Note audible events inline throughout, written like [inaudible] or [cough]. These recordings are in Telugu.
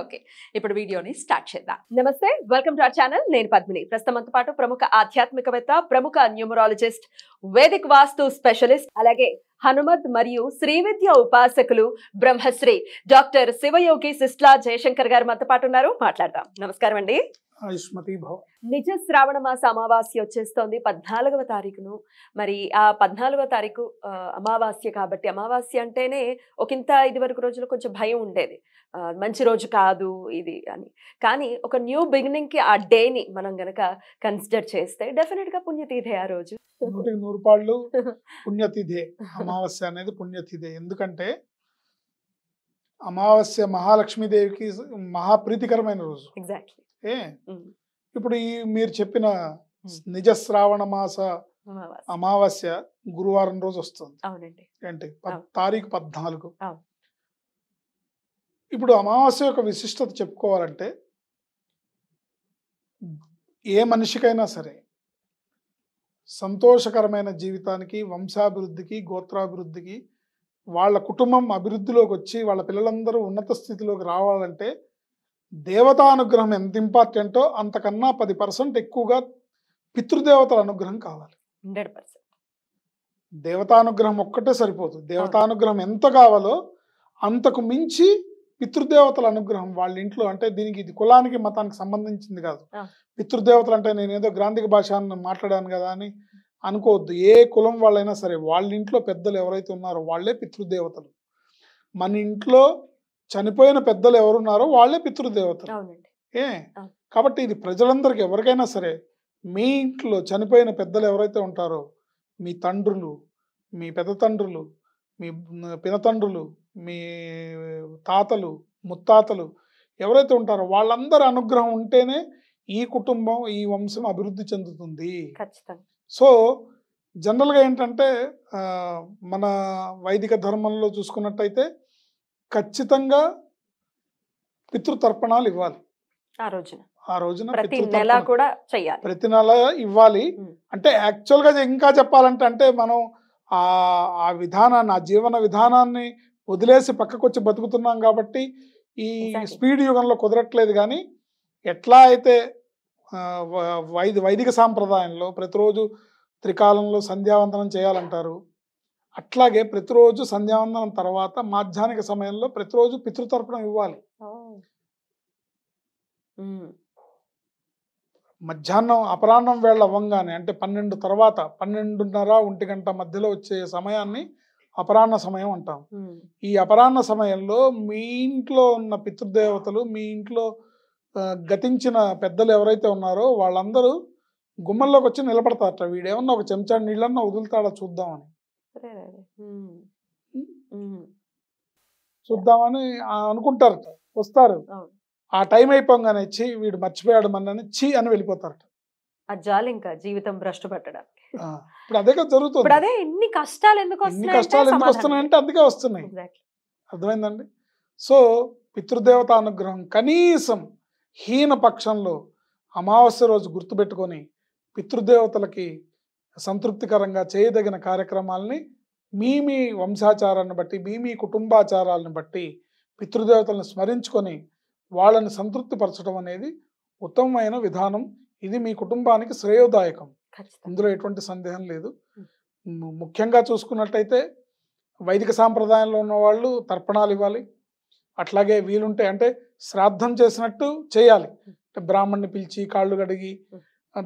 ఓకే ఇప్పుడు వీడియోని స్టార్ట్ చేద్దాం నమస్తే వెల్కమ్ టు అవర్ ఛానల్ నేను పద్మిని ప్రస్తుతంతో పాటు ప్రముఖ ఆధ్యాత్మికవేత్త ప్రముఖ న్యూమరాలజిస్ట్ వేదిక్ వాస్తు స్పెషలిస్ట్ అలాగే హనుమద్ మరియు శ్రీవిద్య ఉపాసకులు బ్రహ్మశ్రీ డాక్టర్ శివయోగి సిస్లా జయశంకర్ గారు మనతో పాటు ఉన్నారు మాట్లాడదాం నమస్కారం అండి నిజ శ్రావణ మాస అమావాస్య వచ్చేస్తోంది పద్నాలుగవ తారీఖును మరి ఆ పద్నాలుగవ తారీఖు అమావాస్య కాబట్టి అమావాస్య అంటేనే ఒకంత ఇది వరకు రోజులు కొంచెం భయం ఉండేది మంచి రోజు కాదు ఇది అని కానీ ఒక న్యూ బిగినింగ్ కి ఆ డేని మనం గనక కన్సిడర్ చేస్తే డెఫినెట్ గా పుణ్యతిథే ఆ రోజు నూరు పాళ్ళు [laughs] పుణ్యతిథే అమావాస్య అనేది పుణ్యతిథే ఎందుకంటే అమావాస్య మహాలక్ష్మీదేవికి మహాప్రీతికరమైన రోజు ఏ mm. ఇప్పుడు ఈ మీరు చెప్పిన mm. నిజ శ్రావణ మాస అమావాస్య గురువారం రోజు వస్తుంది ఏంటి తారీఖు పద్నాలుగు ఇప్పుడు అమావాస్య యొక్క విశిష్టత చెప్పుకోవాలంటే ఏ మనిషికైనా సరే సంతోషకరమైన జీవితానికి వంశాభివృద్ధికి గోత్రాభివృద్ధికి వాళ్ళ కుటుంబం అభివృద్ధిలోకి వచ్చి వాళ్ళ పిల్లలందరూ ఉన్నత స్థితిలోకి రావాలంటే దేవతానుగ్రహం ఎంత ఇంపార్టెంటో అంతకన్నా పది పర్సెంట్ ఎక్కువగా పితృదేవతల అనుగ్రహం కావాలి హండ్రెడ్ పర్సెంట్ దేవతానుగ్రహం ఒక్కటే సరిపోదు దేవతానుగ్రహం ఎంత కావాలో అంతకు మించి పితృదేవతల అనుగ్రహం వాళ్ళ ఇంట్లో అంటే దీనికి ఇది కులానికి మతానికి సంబంధించింది కాదు పితృదేవతలు అంటే నేనేదో గ్రాంధిక భాష మాట్లాడాను కదా అని అనుకోవద్దు ఏ కులం వాళ్ళైనా సరే వాళ్ళ ఇంట్లో పెద్దలు ఎవరైతే ఉన్నారో వాళ్ళే పితృదేవతలు మన ఇంట్లో చనిపోయిన పెద్దలు ఎవరున్నారో వాళ్ళే పితృదేవతలు ఏ కాబట్టి ఇది ప్రజలందరికీ ఎవరికైనా సరే మీ ఇంట్లో చనిపోయిన పెద్దలు ఎవరైతే ఉంటారో మీ తండ్రులు మీ పెద్ద తండ్రులు మీ పినతండ్రులు మీ తాతలు ముత్తాతలు ఎవరైతే ఉంటారో వాళ్ళందరి అనుగ్రహం ఉంటేనే ఈ కుటుంబం ఈ వంశం అభివృద్ధి చెందుతుంది ఖచ్చితంగా సో జనరల్గా ఏంటంటే మన వైదిక ధర్మంలో చూసుకున్నట్టయితే ఖచ్చితంగా పితృతర్పణాలు ఇవ్వాలి ఆ రోజున ఆ రోజున ప్రతి నెల కూడా ప్రతి నెల ఇవ్వాలి అంటే యాక్చువల్గా ఇంకా చెప్పాలంటే అంటే మనం ఆ విధానాన్ని ఆ జీవన విధానాన్ని వదిలేసి పక్కకొచ్చి బతుకుతున్నాం కాబట్టి ఈ స్పీడ్ యుగంలో కుదరట్లేదు కానీ ఎట్లా అయితే వైది వైదిక సాంప్రదాయంలో ప్రతిరోజు త్రికాలంలో సంధ్యావందనం చేయాలంటారు అట్లాగే ప్రతిరోజు సంధ్యావందనం తర్వాత మాధ్యాహ్నిక సమయంలో ప్రతిరోజు పితృతర్పణం ఇవ్వాలి మధ్యాహ్నం అపరాహ్నం వేళ అవ్వంగానే అంటే పన్నెండు తర్వాత పన్నెండున్నర ఒంటి గంట మధ్యలో వచ్చే సమయాన్ని అపరాహ్న సమయం అంటాం ఈ అపరాహ్న సమయంలో మీ ఇంట్లో ఉన్న పితృదేవతలు మీ ఇంట్లో గతించిన పెద్దలు ఎవరైతే ఉన్నారో వాళ్ళందరూ గుమ్మల్లోకి వచ్చి నిలబడతారట వీడేమన్నా ఒక చెంచా నీళ్ళన్నా వదులుతాడా చూద్దామని చూద్దామని అనుకుంటారట వస్తారు ఆ టైం అయిపోగానే చి వీడు మర్చిపోయాడు మనని చి అని వెళ్ళిపోతారట జీవితం భ్రష్టు పట్టడానికి అదే జరుగుతుంది కష్టాలు ఎందుకు వస్తున్నాయి అందుకే వస్తున్నాయి అర్థమైందండి సో పితృదేవత అనుగ్రహం కనీసం హీన పక్షంలో అమావాస్య రోజు గుర్తుపెట్టుకొని పితృదేవతలకి సంతృప్తికరంగా చేయదగిన కార్యక్రమాలని మీ మీ వంశాచారాన్ని బట్టి మీ మీ కుటుంబాచారాలను బట్టి పితృదేవతలను స్మరించుకొని వాళ్ళని సంతృప్తిపరచడం అనేది ఉత్తమమైన విధానం ఇది మీ కుటుంబానికి శ్రేయోదాయకం అందులో ఎటువంటి సందేహం లేదు ముఖ్యంగా చూసుకున్నట్టయితే వైదిక సాంప్రదాయంలో ఉన్న వాళ్ళు తర్పణాలు ఇవ్వాలి అట్లాగే వీలుంటే అంటే శ్రాద్ధం చేసినట్టు చేయాలి అంటే బ్రాహ్మణ్ణి పిలిచి కాళ్ళు కడిగి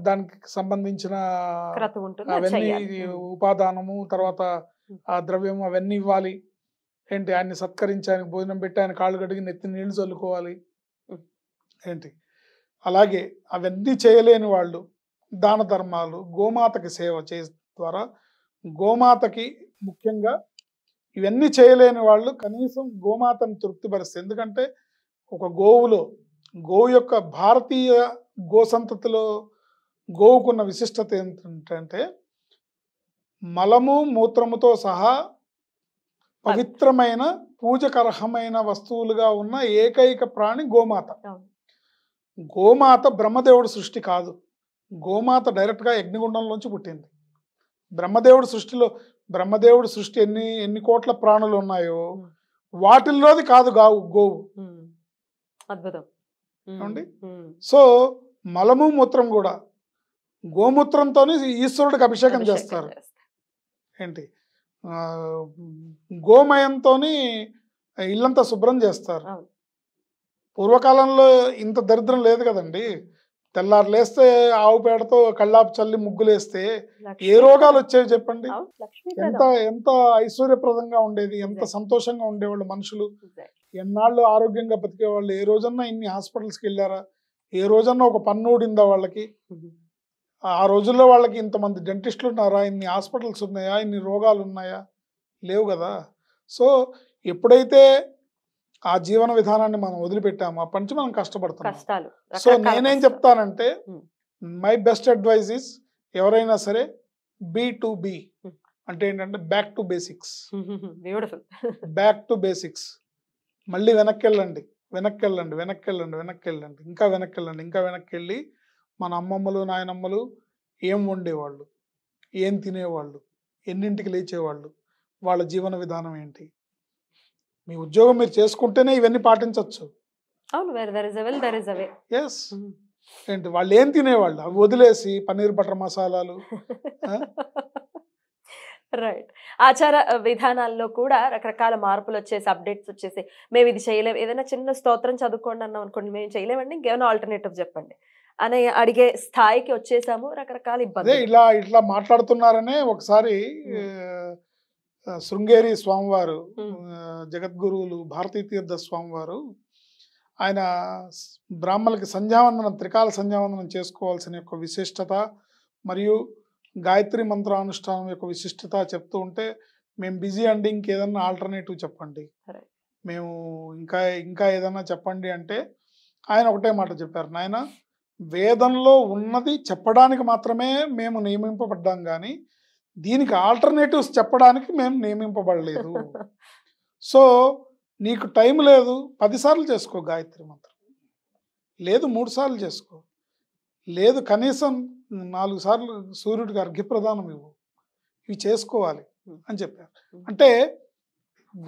దానికి సంబంధించిన అవన్నీ ఉపాదానము తర్వాత ఆ ద్రవ్యం అవన్నీ ఇవ్వాలి ఏంటి ఆయన్ని సత్కరించి ఆయనకు భోజనం పెట్టి ఆయన కాళ్ళు కడిగి నెత్తి నీళ్లు చల్లుకోవాలి ఏంటి అలాగే అవన్నీ చేయలేని వాళ్ళు దాన ధర్మాలు గోమాతకి సేవ చే ద్వారా గోమాతకి ముఖ్యంగా ఇవన్నీ చేయలేని వాళ్ళు కనీసం గోమాతను తృప్తిపరిస్తే ఎందుకంటే ఒక గోవులో గోవు యొక్క భారతీయ గో సంతతిలో గోవుకున్న విశిష్టత ఏంటంటే మలము మూత్రముతో సహా పవిత్రమైన పూజకర్హమైన వస్తువులుగా ఉన్న ఏకైక ప్రాణి గోమాత గోమాత బ్రహ్మదేవుడు సృష్టి కాదు గోమాత డైరెక్ట్గా యజ్ఞగుండంలోంచి పుట్టింది బ్రహ్మదేవుడు సృష్టిలో బ్రహ్మదేవుడు సృష్టి ఎన్ని ఎన్ని కోట్ల ప్రాణులు ఉన్నాయో వాటిల్లోది కాదు గావు గోవు అద్భుతం ఏమండి సో మలము మూత్రం కూడా గోమూత్రంతోనే ఈశ్వరుడికి అభిషేకం చేస్తారు ఏంటి గోమయంతో ఇల్లంతా శుభ్రం చేస్తారు పూర్వకాలంలో ఇంత దరిద్రం లేదు కదండి తెల్లారు లేస్తే ఆవు పేడతో కళ్ళాపు చల్లి ముగ్గులేస్తే ఏ రోగాలు వచ్చేవి చెప్పండి ఎంత ఎంత ఐశ్వర్యప్రదంగా ఉండేది ఎంత సంతోషంగా ఉండేవాళ్ళు మనుషులు ఎన్నాళ్ళు ఆరోగ్యంగా బతికేవాళ్ళు ఏ రోజన్నా ఇన్ని హాస్పిటల్స్కి వెళ్ళారా ఏ రోజన్నా ఒక పన్ను ఊడిందా వాళ్ళకి [laughs] ఆ రోజుల్లో వాళ్ళకి ఇంతమంది డెంటిస్టులు ఉన్నారా ఇన్ని హాస్పిటల్స్ ఉన్నాయా ఇన్ని రోగాలు ఉన్నాయా లేవు కదా సో ఎప్పుడైతే ఆ జీవన విధానాన్ని మనం వదిలిపెట్టాము అప్పటి నుంచి మనం కష్టపడుతున్నాం సో నేనేం చెప్తానంటే మై బెస్ట్ అడ్వైజ్ ఇస్ ఎవరైనా సరే బీ టు బి అంటే ఏంటంటే back to basics back to basics మళ్ళీ వెనక్కి వెళ్ళండి వెనక్కి వెళ్ళండి వెనక్కి వెళ్ళండి వెనక్కి వెళ్ళండి ఇంకా వెనక్కి వెళ్ళండి ఇంకా వెనక్కి వెళ్ళి మన అమ్మమ్మలు నాయనమ్మలు ఏం వండేవాళ్ళు ఏం తినేవాళ్ళు ఎన్నింటికి లేచేవాళ్ళు వాళ్ళ జీవన విధానం ఏంటి మీ ఉద్యోగం మీరు చేసుకుంటేనే ఇవన్నీ పాటించవచ్చు ఇస్ వెల్ ఇస్ ఎస్ ఏంటి వాళ్ళు ఏం తినేవాళ్ళు అవి వదిలేసి పన్నీర్ బటర్ మసాలాలు రైట్ [laughs] ఆచార విధానాల్లో కూడా రకరకాల మార్పులు వచ్చేసి అప్డేట్స్ వచ్చేసి మేము ఇది చేయలేము ఏదైనా చిన్న స్తోత్రం చదువుకోండి అన్నాం అనుకోండి మేము చేయలేమండి ఇంకేమైనా ఆల్టర్నేటివ్ చెప్పండి అని అడిగే స్థాయికి వచ్చేసాము రకరకాల ఇబ్బంది ఇలా ఇట్లా మాట్లాడుతున్నారనే ఒకసారి hmm. శృంగేరి స్వామివారు జగద్గురువులు భారతీతీర్థ స్వామివారు ఆయన బ్రాహ్మణులకి సంధ్యావందనం త్రికాల సంధ్యావందనం చేసుకోవాల్సిన యొక్క విశిష్టత మరియు గాయత్రి మంత్రానుష్ఠానం యొక్క విశిష్టత చెప్తూ ఉంటే మేము బిజీ అండి ఇంకేదన్నా ఆల్టర్నేటివ్ చెప్పండి మేము ఇంకా ఇంకా ఏదన్నా చెప్పండి అంటే ఆయన ఒకటే మాట చెప్పారు నాయన వేదంలో ఉన్నది చెప్పడానికి మాత్రమే మేము నియమింపబడ్డాం కానీ దీనికి ఆల్టర్నేటివ్స్ చెప్పడానికి మేము నియమింపబడలేదు సో నీకు టైం లేదు పదిసార్లు చేసుకో గాయత్రి మంత్రం లేదు మూడు సార్లు చేసుకో లేదు కనీసం నాలుగు సార్లు సూర్యుడికి అర్ఘ్యప్రదానం ఇవ్వు ఇవి చేసుకోవాలి అని చెప్పారు అంటే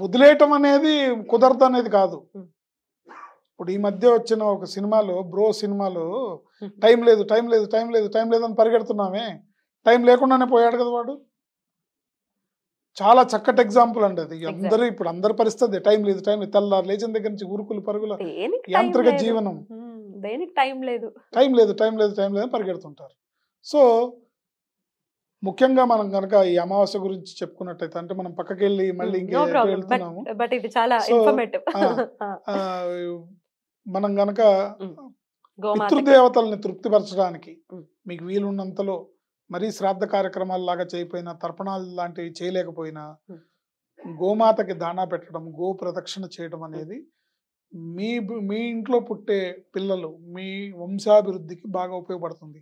వదిలేయటం అనేది కుదరదు అనేది కాదు ఇప్పుడు ఈ మధ్య వచ్చిన ఒక సినిమాలో బ్రో సినిమాలో టైం లేదు టైం లేదు టైం లేదు టైం లేదని పరిగెడుతున్నామే టైం లేకుండానే పోయాడు కదా వాడు చాలా చక్కటి ఎగ్జాంపుల్ అండి అది అందరూ ఇప్పుడు అందరు పరిస్థితి టైం లేదు టైం తెల్లారు లేచిన దగ్గర నుంచి ఉరుకులు పరుగుల యాంత్రిక జీవనం టైం లేదు టైం లేదు టైం లేదు పరిగెడుతుంటారు సో ముఖ్యంగా మనం కనుక ఈ అమావాస్య గురించి చెప్పుకున్నట్టయితే అంటే మనం పక్కకి వెళ్ళి మళ్ళీ ఇంకేదో వెళ్తున్నాము [laughs] మనం గనక పితృదేవతల్ని తృప్తిపరచడానికి మీకు వీలున్నంతలో మరీ శ్రాద్ధ కార్యక్రమాలు లాగా తర్పణాలు లాంటివి చేయలేకపోయినా గోమాతకి దాణా పెట్టడం గో ప్రదక్షిణ చేయడం అనేది మీ మీ ఇంట్లో పుట్టే పిల్లలు మీ వంశాభివృద్ధికి బాగా ఉపయోగపడుతుంది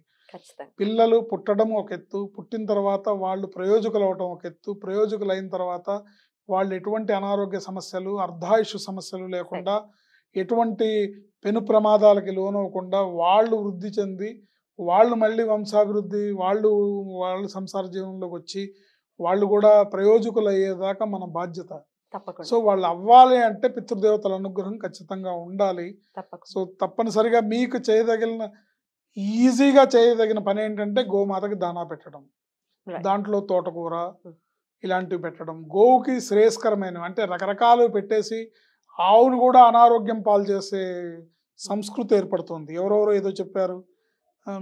పిల్లలు పుట్టడం ఒక ఎత్తు పుట్టిన తర్వాత వాళ్ళు ప్రయోజకులు అవటం ఒక ఎత్తు ప్రయోజకులు అయిన తర్వాత వాళ్ళు ఎటువంటి అనారోగ్య సమస్యలు అర్ధాయుషు సమస్యలు లేకుండా ఎటువంటి పెను ప్రమాదాలకి లోనవ్వకుండా వాళ్ళు వృద్ధి చెంది వాళ్ళు మళ్ళీ వంశాభివృద్ధి వాళ్ళు వాళ్ళు సంసార జీవనంలోకి వచ్చి వాళ్ళు కూడా ప్రయోజకులు అయ్యేదాకా మన బాధ్యత సో వాళ్ళు అవ్వాలి అంటే పితృదేవతల అనుగ్రహం ఖచ్చితంగా ఉండాలి సో తప్పనిసరిగా మీకు చేయదగిన ఈజీగా చేయదగిన పని ఏంటంటే గోమాతకి దానా పెట్టడం దాంట్లో తోటకూర hmm. ఇలాంటివి పెట్టడం గోవుకి శ్రేయస్కరమైనవి అంటే రకరకాలు పెట్టేసి ఆవును కూడా అనారోగ్యం పాలు చేసే సంస్కృతి ఏర్పడుతుంది ఎవరెవరో ఏదో చెప్పారు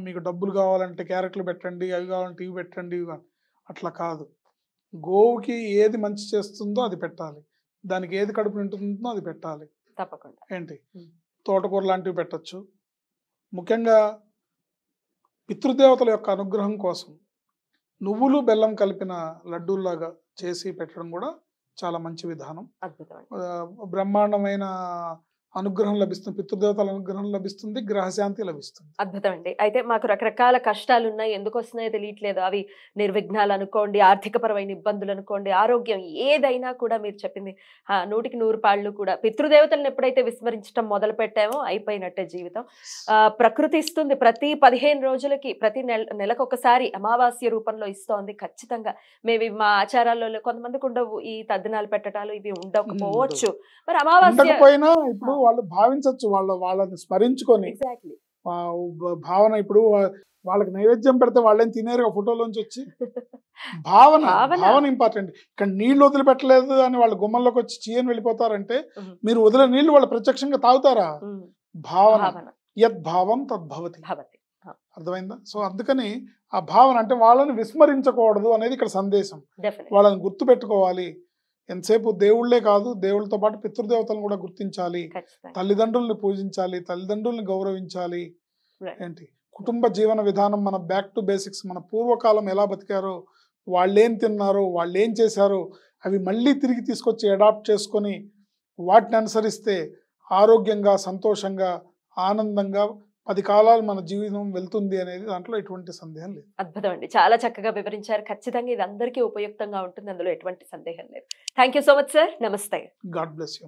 మీకు డబ్బులు కావాలంటే క్యారెట్లు పెట్టండి అవి కావాలంటే ఇవి పెట్టండి అట్లా కాదు గోవుకి ఏది మంచి చేస్తుందో అది పెట్టాలి దానికి ఏది కడుపు నింటుందో అది పెట్టాలి తప్పకుండా ఏంటి తోటకూర లాంటివి పెట్టచ్చు ముఖ్యంగా పితృదేవతల యొక్క అనుగ్రహం కోసం నువ్వులు బెల్లం కలిపిన లడ్డూల్లాగా చేసి పెట్టడం కూడా చాలా మంచి విధానం బ్రహ్మాండమైన అనుగ్రహం లభిస్తుంది పితృదేవతల అనుగ్రహం లభిస్తుంది గ్రహశాంతి లభిస్తుంది అండి అయితే మాకు రకరకాల కష్టాలు ఉన్నాయి ఎందుకు వస్తున్నాయో తెలియట్లేదు అవి నిర్విఘ్నాలు అనుకోండి ఆర్థికపరమైన ఇబ్బందులు అనుకోండి ఆరోగ్యం ఏదైనా కూడా మీరు చెప్పింది నూటికి నూరు పాళ్ళు కూడా పితృదేవతలను ఎప్పుడైతే విస్మరించడం మొదలు పెట్టామో అయిపోయినట్టే జీవితం ప్రకృతి ఇస్తుంది ప్రతి పదిహేను రోజులకి ప్రతి నెల నెలకొకసారి అమావాస్య రూపంలో ఇస్తోంది ఖచ్చితంగా మేము మా ఆచారాల్లో కొంతమందికి ఉండవు ఈ తద్దినాలు పెట్టడాలు ఇవి ఉండకపోవచ్చు మరి అమావాస్య ఇప్పుడు వాళ్ళు భావించవచ్చు వాళ్ళ వాళ్ళని స్మరించుకొని భావన ఇప్పుడు వాళ్ళకి నైవేద్యం పెడితే వాళ్ళని తినేరు ఫోటోలోంచి వచ్చి [laughs] భావన భావన ఇంపార్టెంట్ ఇక్కడ నీళ్లు వదిలిపెట్టలేదు అని వాళ్ళ గుమ్మంలోకి వచ్చి చీయని వెళ్ళిపోతారంటే మీరు వదిలే నీళ్లు వాళ్ళు ప్రత్యక్షంగా తాగుతారా భావన యద్భావం తద్భవతి అర్థమైందా సో అందుకని ఆ భావన అంటే వాళ్ళని విస్మరించకూడదు అనేది ఇక్కడ సందేశం వాళ్ళని గుర్తు పెట్టుకోవాలి ఎంతసేపు దేవుళ్లే కాదు దేవుళ్ళతో పాటు పితృదేవతలను కూడా గుర్తించాలి తల్లిదండ్రుల్ని పూజించాలి తల్లిదండ్రుల్ని గౌరవించాలి ఏంటి కుటుంబ జీవన విధానం మన బ్యాక్ టు బేసిక్స్ మన పూర్వకాలం ఎలా బతికారో వాళ్ళేం తిన్నారు వాళ్ళేం చేశారు అవి మళ్ళీ తిరిగి తీసుకొచ్చి అడాప్ట్ చేసుకొని వాటిని అనుసరిస్తే ఆరోగ్యంగా సంతోషంగా ఆనందంగా పది కాలాలు మన జీవితం వెళ్తుంది అనేది దాంట్లో ఎటువంటి సందేహం లేదు అద్భుతం అండి చాలా చక్కగా వివరించారు ఖచ్చితంగా ఇది అందరికీ ఉపయుక్తంగా ఉంటుంది అందులో ఎటువంటి సందేహం లేదు థ్యాంక్ సో మచ్ సార్ నమస్తే గాడ్ బ్లెస్ యూ